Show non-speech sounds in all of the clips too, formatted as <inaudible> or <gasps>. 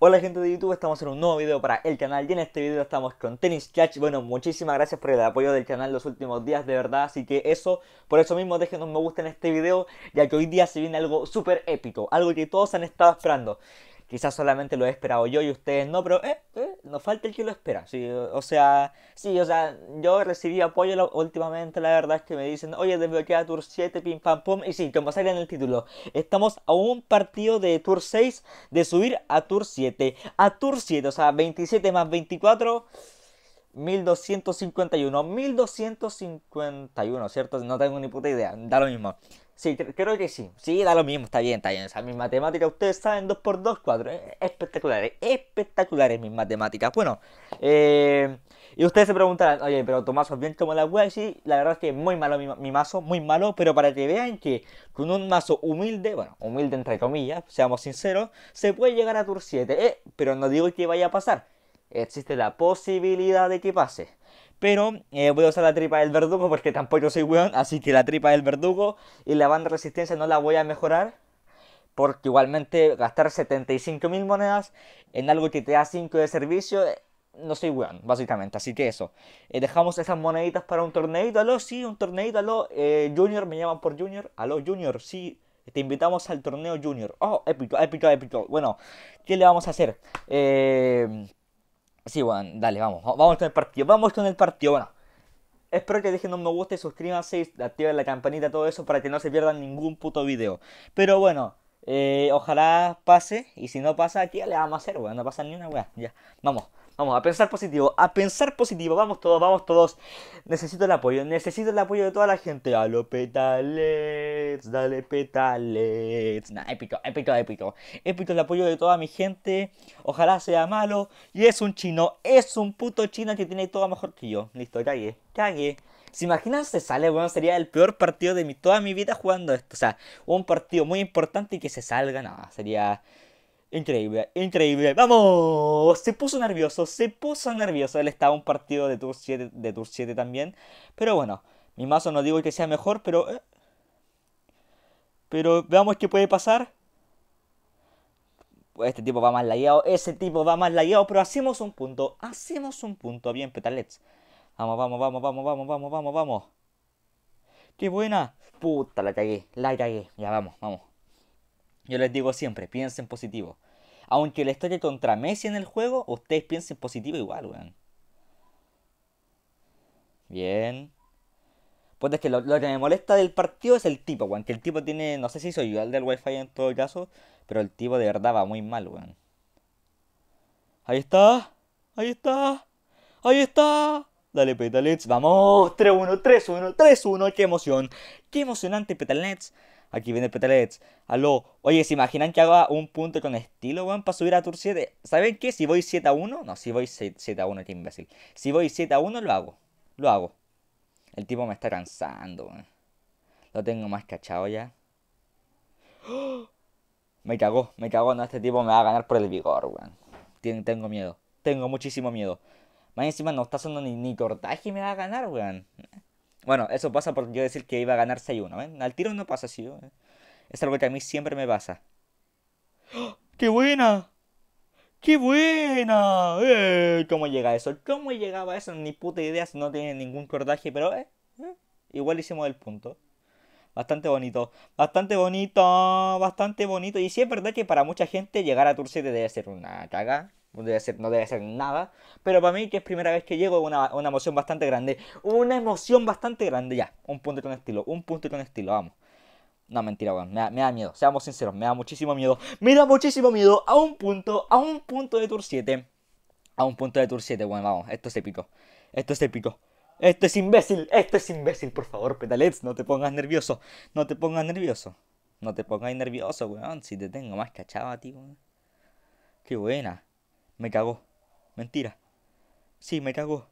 Hola gente de YouTube, estamos en un nuevo video para el canal y en este video estamos con Tennis Catch Bueno, muchísimas gracias por el apoyo del canal los últimos días, de verdad, así que eso, por eso mismo déjenos me gusta en este video Ya que hoy día se viene algo súper épico, algo que todos han estado esperando Quizás solamente lo he esperado yo y ustedes no, pero eh, eh, nos falta el que lo espera. Sí, o sea, sí, o sea, yo recibí apoyo últimamente, la verdad es que me dicen, oye, desbloquea Tour 7, pim pam pum. Y sí, como sale en el título, estamos a un partido de Tour 6 de subir a Tour 7. A Tour 7, o sea, 27 más 24. 1251, 1251, ¿cierto? No tengo ni puta idea, da lo mismo. Sí, creo que sí. Sí, da lo mismo, está bien, está bien. esa misma mis matemáticas, ustedes saben, 2 x 2 4. Espectaculares, espectaculares mis matemáticas. Bueno, eh, y ustedes se preguntarán, oye, pero es bien como la web, sí, la verdad es que es muy malo mi, mazo, muy malo, pero para que vean que con un mazo humilde, bueno, humilde entre comillas, seamos sinceros, se puede llegar a Tour 7, eh, pero no digo que vaya a pasar existe la posibilidad de que pase. Pero eh, voy a usar la tripa del verdugo porque tampoco soy weón, así que la tripa del verdugo y la banda resistencia no la voy a mejorar. Porque igualmente gastar 75.000 monedas en algo que te da 5 de servicio, eh, no soy weón, básicamente. Así que eso. Eh, dejamos esas moneditas para un torneito. Aló, sí, un torneito, aló. junior, me llaman por Junior. Aló, Junior, sí. Te invitamos al torneo Junior. Oh, épico, épico, épico. Bueno, ¿qué le vamos a hacer? Eh Sí, bueno, dale, vamos. Vamos con el partido. Vamos con el partido. Bueno, espero que dejen un me gusta, suscríbanse, activen la campanita, todo eso para que no se pierdan ningún puto video. Pero bueno, eh, ojalá pase. Y si no pasa, aquí le vamos a hacer, weón? No pasa ni una weá. Ya, vamos. Vamos, a pensar positivo, a pensar positivo, vamos todos, vamos todos. Necesito el apoyo, necesito el apoyo de toda la gente. A los petales, dale petales. Nah, épico, épico, épico. Épico el apoyo de toda mi gente. Ojalá sea malo. Y es un chino, es un puto chino que tiene todo mejor que yo. Listo, cague, cague. Si imaginas, se sale? Bueno, sería el peor partido de mi, toda mi vida jugando esto. O sea, un partido muy importante y que se salga, nada, sería Increíble, increíble. ¡Vamos! Se puso nervioso, se puso nervioso. Él estaba un partido de Tour 7, de Tour 7 también. Pero bueno, mi mazo no digo que sea mejor, pero... Eh. pero veamos qué puede pasar. Pues este tipo va más lagueado, ese tipo va más lagueado, pero hacemos un punto, hacemos un punto. Bien, Petalets. Vamos, vamos, vamos, vamos, vamos, vamos, vamos, vamos. ¡Qué buena! Puta, la cagué, la cagué. Ya vamos, vamos. Yo les digo siempre, piensen positivo. Aunque la historia contra Messi en el juego, ustedes piensen positivo igual, weón. Bien. Pues es que lo, lo, que me molesta del partido es el tipo, weón. Que el tipo tiene, no sé si soy igual el del wifi en todo caso, pero el tipo de verdad va muy mal, weón. Ahí está. Ahí está. Ahí está. Dale, Petalets. Vamos. 3-1, 3-1, 3-1. Qué emoción. Qué emocionante, Petalets. Aquí viene Petalets. Aló. Oye, ¿se imaginan que haga un punto con estilo, weón, para subir a Tour 7? ¿Saben qué? Si voy 7 a 1, no, si voy 7 a 1, qué imbécil. Si voy 7 a 1, lo hago. Lo hago. El tipo me está cansando, weón. Lo tengo más cachado ya. <gasps> Me cagó, me cagó. No, este tipo me va a ganar por el vigor, weón. tengo miedo. Tengo muchísimo miedo. Más encima no está haciendo ni, ni cortaje y me va a ganar, weón. Bueno, eso pasa por yo decir que iba a ganar 6-1. ¿eh? Al tiro no pasa así. ¿eh? Es algo que a mí siempre me pasa. ¡Ah! ¡Qué buena! ¡Qué buena! ¡Eh! ¿Cómo llega eso? ¿Cómo llegaba eso? Ni puta idea, no tiene ningún cordaje, pero eh, eh, igual hicimos el punto. Bastante bonito, bastante bonito, bastante bonito. Y sí es verdad que para mucha gente llegar a Tour 7 debe ser una caga no debe ser, no debe nada, pero para mí que es primera vez que llego una, una emoción bastante grande, una emoción bastante grande, ya, un punto con estilo, un punto con estilo, vamos. No, mentira, weón. Me, da miedo. Seamos sinceros, me da muchísimo miedo. Me da muchísimo miedo a un punto, a un punto de Tour 7. A un punto de Tour 7, weón. Vamos, esto es épico. Esto es épico. Esto es imbécil, esto es imbécil. Por favor, Petalets, no te pongas nervioso. No te pongas nervioso. No te pongas nervioso, weón. Si te tengo más cachado tío ti, weón. Qué buena. Me cagó. Mentira. Sí, me cagó.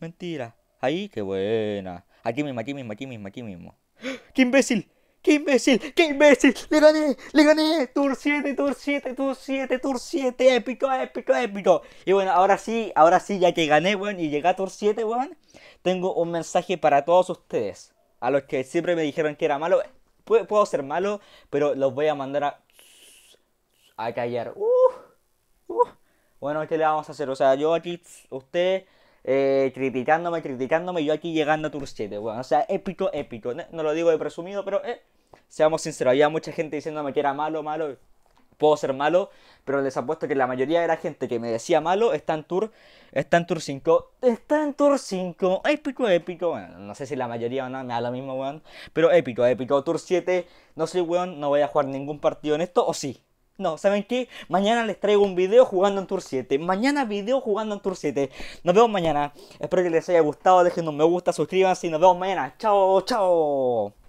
Mentira. Ahí, qué buena. Aquí mismo, aquí mismo, aquí mismo, aquí mismo. <gasps> ¡Qué imbécil! ¡Qué imbécil! ¡Qué imbécil! ¡Le gané! ¡Le gané! Tour 7, Tour 7, Tour 7, Tour 7. Épico, épico, épico. Y bueno, ahora sí, ahora sí, ya que gané, weón, y llegué a Tour 7, weón, tengo un mensaje para todos ustedes. A los que siempre me dijeron que era malo. Puedo, ser malo, pero los voy a mandar a... A callar. Uh, uh. Bueno, ¿qué le vamos a hacer? O sea, yo aquí, usted eh, criticándome, criticándome, yo aquí llegando a Tour 7, bueno, o sea, épico, épico. No, lo digo de presumido, pero eh, seamos sinceros, había mucha gente diciéndome que era malo, malo. Puedo ser malo, pero les apuesto que la mayoría de la gente que me decía malo está en Tour, está en Tour 5, está en Tour 5, épico, épico. Bueno, no sé si la mayoría o no, me da lo mismo, weón. Pero épico, épico. Tour 7, no soy weón, no voy a jugar ningún partido en esto, o sí. No, ¿saben qué? Mañana les traigo un video jugando en Tour 7. Mañana video jugando en Tour 7. Nos vemos mañana. Espero que les haya gustado. Dejen un me gusta, suscríbanse y nos vemos mañana. Chao, chao.